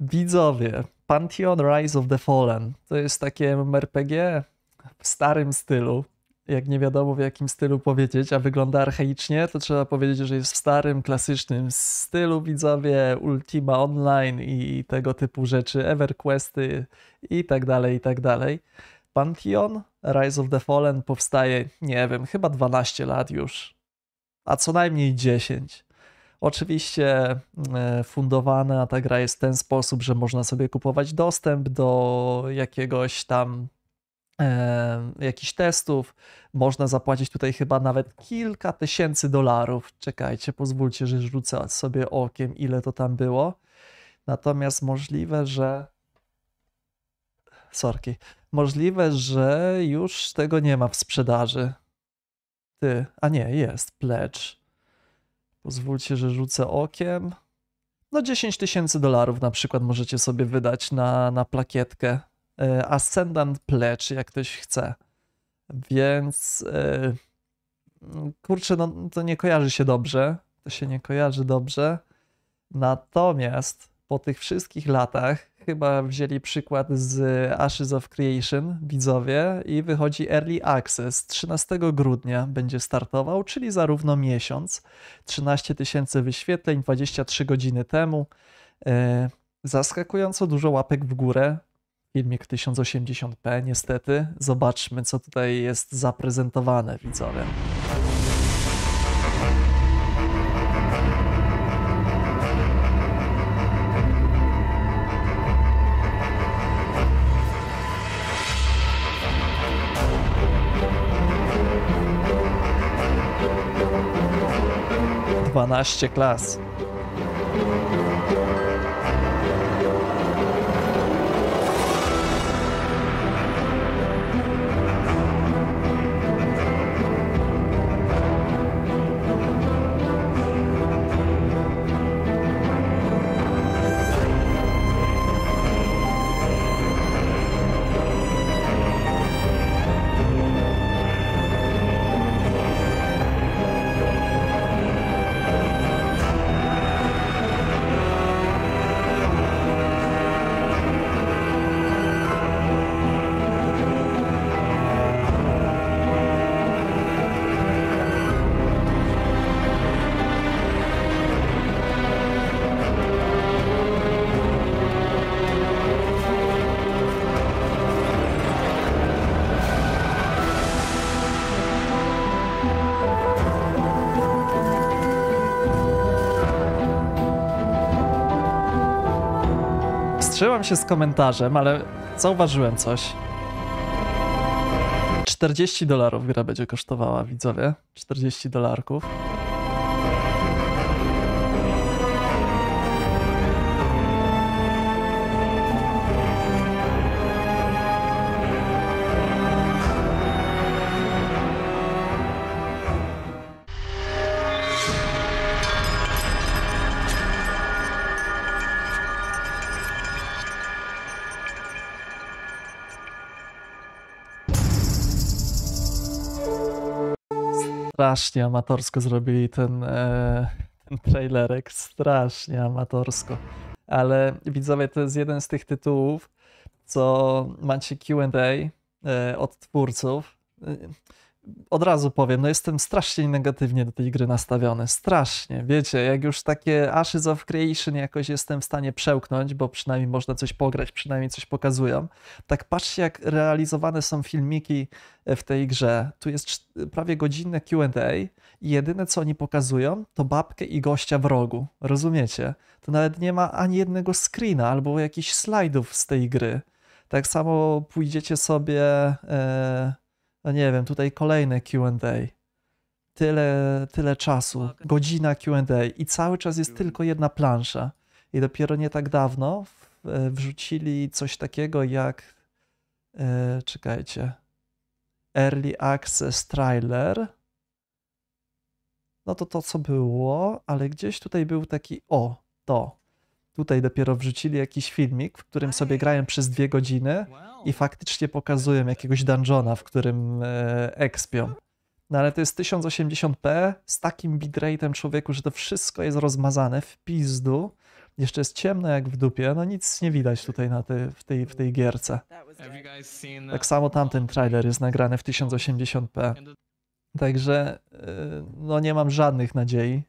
Widzowie, Pantheon Rise of the Fallen to jest takie MMORPG w starym stylu. Jak nie wiadomo w jakim stylu powiedzieć, a wygląda archaicznie, to trzeba powiedzieć, że jest w starym, klasycznym stylu widzowie, Ultima Online i tego typu rzeczy, EverQuesty i tak dalej, i tak dalej. Pantheon Rise of the Fallen powstaje, nie wiem, chyba 12 lat już, a co najmniej 10. Oczywiście e, fundowana ta gra jest w ten sposób, że można sobie kupować dostęp do jakiegoś tam e, jakichś testów. Można zapłacić tutaj chyba nawet kilka tysięcy dolarów. Czekajcie, pozwólcie, że rzucę sobie okiem, ile to tam było. Natomiast możliwe, że. Sorki. Możliwe, że już tego nie ma w sprzedaży. Ty, a nie, jest pledge. Pozwólcie, że rzucę okiem. No 10 tysięcy dolarów na przykład możecie sobie wydać na, na plakietkę e, Ascendant Pledge, jak ktoś chce. Więc e, kurczę, no to nie kojarzy się dobrze. To się nie kojarzy dobrze. Natomiast po tych wszystkich latach chyba wzięli przykład z Ashes of Creation, widzowie, i wychodzi Early Access. 13 grudnia będzie startował, czyli zarówno miesiąc. 13 tysięcy wyświetleń 23 godziny temu. E, zaskakująco dużo łapek w górę. Filmik 1080p, niestety. Zobaczmy, co tutaj jest zaprezentowane, widzowie. 12 klas. powstrzymam się z komentarzem, ale zauważyłem coś. 40 dolarów gra będzie kosztowała, widzowie. 40 dolarków. strasznie amatorsko zrobili ten, e, ten trailerek, strasznie amatorsko. Ale widzowie, to jest jeden z tych tytułów, co macie QA e, od twórców. E, od razu powiem, no jestem strasznie negatywnie do tej gry nastawiony. Strasznie. Wiecie, jak już takie Ashes of Creation jakoś jestem w stanie przełknąć, bo przynajmniej można coś pograć, przynajmniej coś pokazują. Tak patrzcie, jak realizowane są filmiki e, w tej grze. Tu jest e, prawie godzinne QA i jedyne co oni pokazują, to babkę i gościa w rogu. Rozumiecie? To nawet nie ma ani jednego screena albo jakichś slajdów z tej gry. Tak samo pójdziecie sobie. Yy no nie wiem, tutaj kolejne QA. Tyle, tyle czasu, godzina QA i cały czas jest tylko jedna plansza. I dopiero nie tak dawno e, wrzucili coś takiego jak, e, czekajcie, Early Access Trailer. No to to, co było, ale gdzieś tutaj był taki, o, to tutaj dopiero wrzucili jakiś filmik, w którym sobie grałem przez dwie godziny i faktycznie pokazują jakiegoś dungeona, w którym e, expią. No ale to jest 1080p z takim bitrate'em człowieku, że to wszystko jest rozmazane w pizdu. Jeszcze jest ciemno jak w dupie, no nic nie widać tutaj na tej w, tej, w tej gierce. Tak samo tamten trailer jest nagrany w 1080p. Także e, no nie mam żadnych nadziei,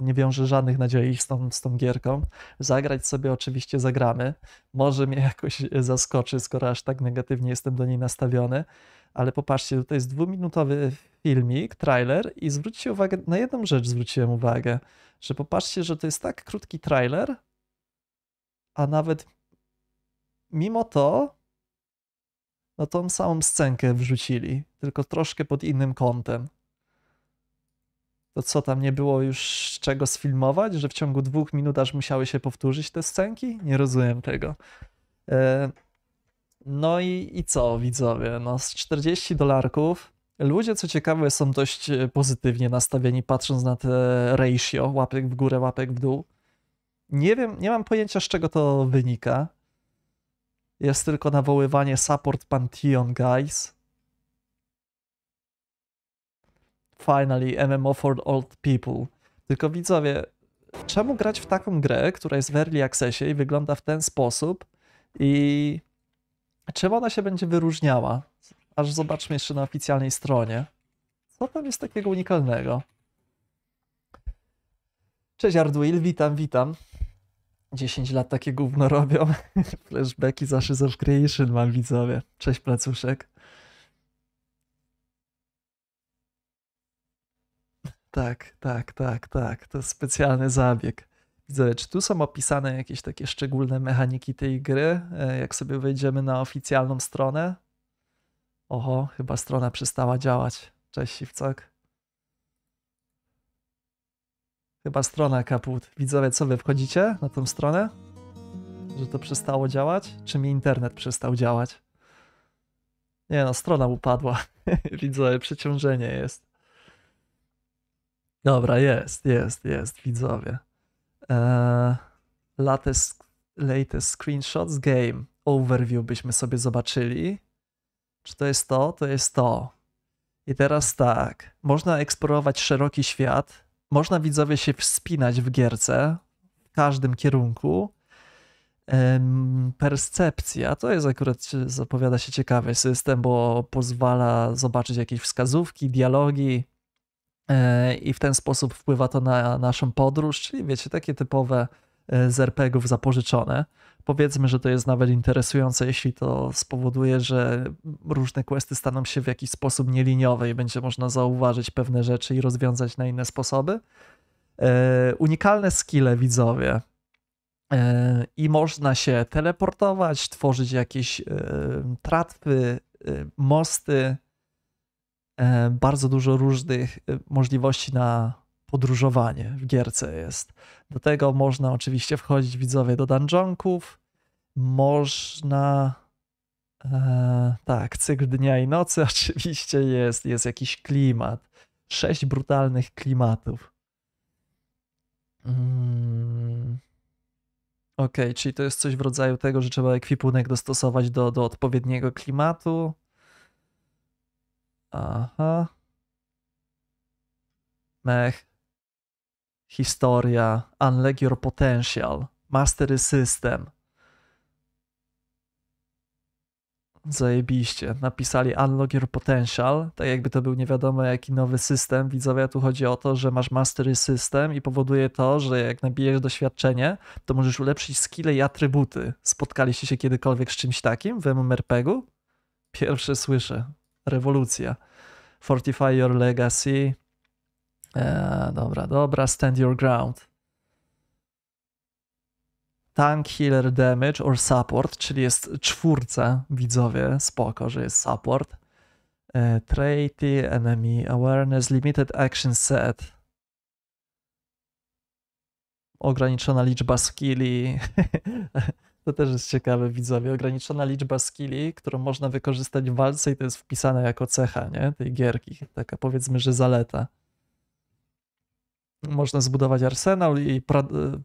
nie wiąże żadnych nadziei z tą, z tą gierką. Zagrać sobie oczywiście zagramy. Może mnie jakoś zaskoczy, skoro aż tak negatywnie jestem do niej nastawiony. Ale popatrzcie, tutaj jest dwuminutowy filmik, trailer i zwróćcie uwagę, na jedną rzecz zwróciłem uwagę, że popatrzcie, że to jest tak krótki trailer, a nawet mimo to no tą samą scenkę wrzucili, tylko troszkę pod innym kątem to co tam nie było już czego sfilmować, że w ciągu dwóch minut aż musiały się powtórzyć te scenki? Nie rozumiem tego. E, no i, i co, widzowie? No, z 40 dolarków. Ludzie, co ciekawe, są dość e, pozytywnie nastawieni, patrząc na te ratio, łapek w górę, łapek w dół. Nie wiem, nie mam pojęcia, z czego to wynika. Jest tylko nawoływanie support Pantheon, guys. finally MMO for old people. Tylko widzowie, czemu grać w taką grę, która jest w early accessie i wygląda w ten sposób i czym ona się będzie wyróżniała? Aż zobaczmy jeszcze na oficjalnej stronie. Co tam jest takiego unikalnego? Cześć Arduil, witam, witam. 10 lat takie gówno robią. Flashbacki za Creation mam widzowie. Cześć placuszek. Tak, tak, tak, tak. To specjalny zabieg. Widzę, czy tu są opisane jakieś takie szczególne mechaniki tej gry? E, jak sobie wejdziemy na oficjalną stronę? Oho, chyba strona przestała działać. Cześć, Siwcok. Chyba strona kaput. Widzowie, co wy wchodzicie na tą stronę? Że to przestało działać? Czy mi internet przestał działać? Nie no, strona upadła. Widzowie, przeciążenie jest. Dobra, jest, jest, jest, widzowie. Eee, latest, latest screenshots game. Overview byśmy sobie zobaczyli. Czy to jest to? To jest to. I teraz tak. Można eksplorować szeroki świat. Można widzowie się wspinać w gierce w każdym kierunku. percepcja to jest akurat, zapowiada się ciekawy system, bo pozwala zobaczyć jakieś wskazówki, dialogi, i w ten sposób wpływa to na naszą podróż, czyli wiecie, takie typowe e, z er zapożyczone. Powiedzmy, że to jest nawet interesujące, jeśli to spowoduje, że różne questy staną się w jakiś sposób nieliniowe i będzie można zauważyć pewne rzeczy i rozwiązać na inne sposoby. E, unikalne skille widzowie. E, I można się teleportować, tworzyć jakieś tratwy, mosty, E, bardzo dużo różnych e, możliwości na podróżowanie w gierce jest. Do tego można oczywiście wchodzić widzowie do dungeonków, można e, tak, cykl dnia i nocy oczywiście jest, jest jakiś klimat. Sześć brutalnych klimatów. Mm. Okej, okay, czyli to jest coś w rodzaju tego, że trzeba ekwipunek dostosować do, do odpowiedniego klimatu. Aha. Mech. Historia. Unlock your potential. Mastery system. Zajebiście. Napisali unlock your potential, tak jakby to był nie wiadomo jaki nowy system. Widzowie, tu chodzi o to, że masz mastery system i powoduje to, że jak nabijesz doświadczenie, to możesz ulepszyć skille i atrybuty. Spotkaliście się kiedykolwiek z czymś takim w MMRPG-u? Pierwsze słyszę rewolucja. Fortify Your Legacy. Eee, dobra, dobra. Stand Your Ground. Tank, Healer, Damage or Support, czyli jest czwórca, widzowie, spoko, że jest support. Eee, Traity, Enemy Awareness, Limited Action Set. Ograniczona liczba skilli. To też jest ciekawe, widzowie. Ograniczona liczba skilli, którą można wykorzystać w walce i to jest wpisane jako cecha, nie? Tej gierki. Taka powiedzmy, że zaleta. Można zbudować arsenał i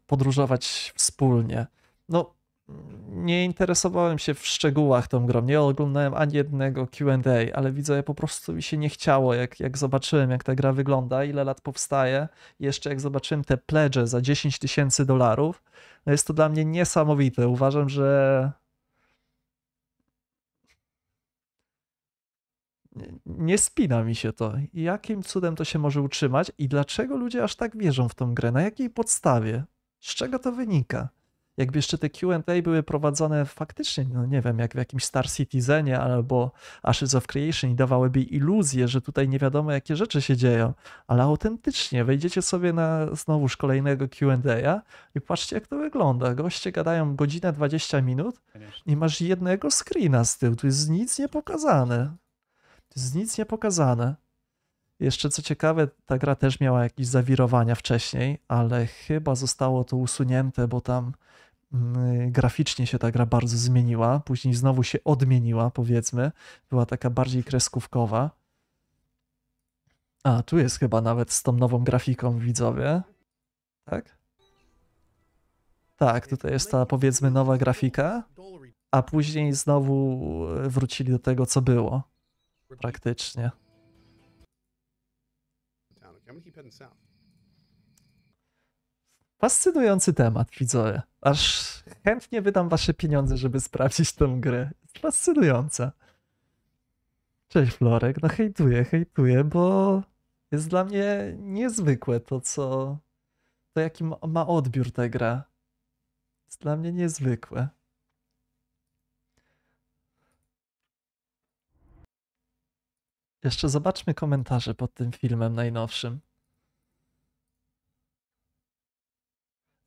podróżować wspólnie. No, nie interesowałem się w szczegółach tą grą, nie oglądałem ani jednego QA, ale widzę, ja po prostu mi się nie chciało, jak, jak zobaczyłem, jak ta gra wygląda, ile lat powstaje. Jeszcze jak zobaczyłem te pledże za 10 tysięcy dolarów, no jest to dla mnie niesamowite. Uważam, że. Nie spina mi się to. Jakim cudem to się może utrzymać i dlaczego ludzie aż tak wierzą w tą grę? Na jakiej podstawie? Z czego to wynika? jakby jeszcze te QA były prowadzone faktycznie, no nie wiem, jak w jakimś Star Citizenie albo Ashes of Creation i dawałyby iluzję, że tutaj nie wiadomo, jakie rzeczy się dzieją, ale autentycznie wejdziecie sobie na znowuż kolejnego QA i patrzcie, jak to wygląda. Goście gadają godzinę 20 minut i masz jednego screena z tyłu. Tu jest nic nie pokazane. Tu jest nic nie pokazane. Jeszcze co ciekawe, ta gra też miała jakieś zawirowania wcześniej, ale chyba zostało to usunięte, bo tam Y, graficznie się ta gra bardzo zmieniła, później znowu się odmieniła, powiedzmy. Była taka bardziej kreskówkowa. A, tu jest chyba nawet z tą nową grafiką widzowie. Tak? Tak, tutaj jest ta powiedzmy nowa grafika, a później znowu wrócili do tego, co było. Praktycznie. Fascynujący temat, widzę. Aż chętnie wydam wasze pieniądze, żeby sprawdzić tę grę. fascynująca. Cześć Florek, no hejtuję, hejtuję, bo jest dla mnie niezwykłe to, co. To jaki ma odbiór ta gra. Jest dla mnie niezwykłe. Jeszcze zobaczmy komentarze pod tym filmem najnowszym.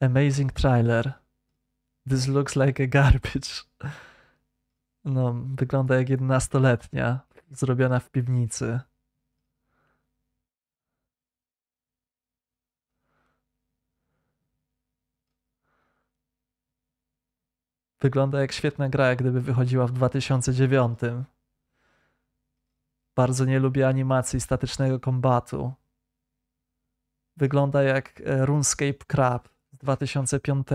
Amazing trailer. This looks like a garbage. No, wygląda jak 11-letnia, zrobiona w piwnicy. Wygląda jak świetna gra, gdyby wychodziła w 2009. Bardzo nie lubię animacji statycznego kombatu. Wygląda jak e, RuneScape Crab. 2005.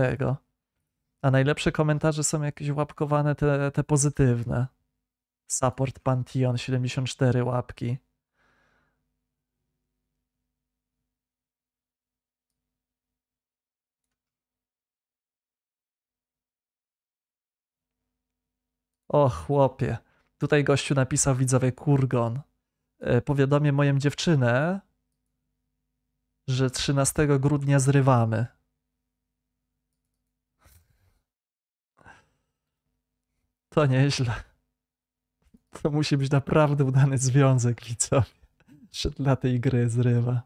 A najlepsze komentarze są jakieś łapkowane, te, te pozytywne. Support Pantheon 74 łapki. O chłopie. Tutaj gościu napisał widzowie Kurgon. E, powiadomię moją dziewczynę, że 13 grudnia zrywamy. to nieźle. To musi być naprawdę udany związek, widzowie. Że dla tej gry zrywa.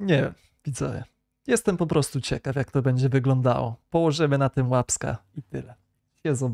Nie widzowie. Jestem po prostu ciekaw, jak to będzie wyglądało. Położymy na tym łapska i tyle. Się zobaczy.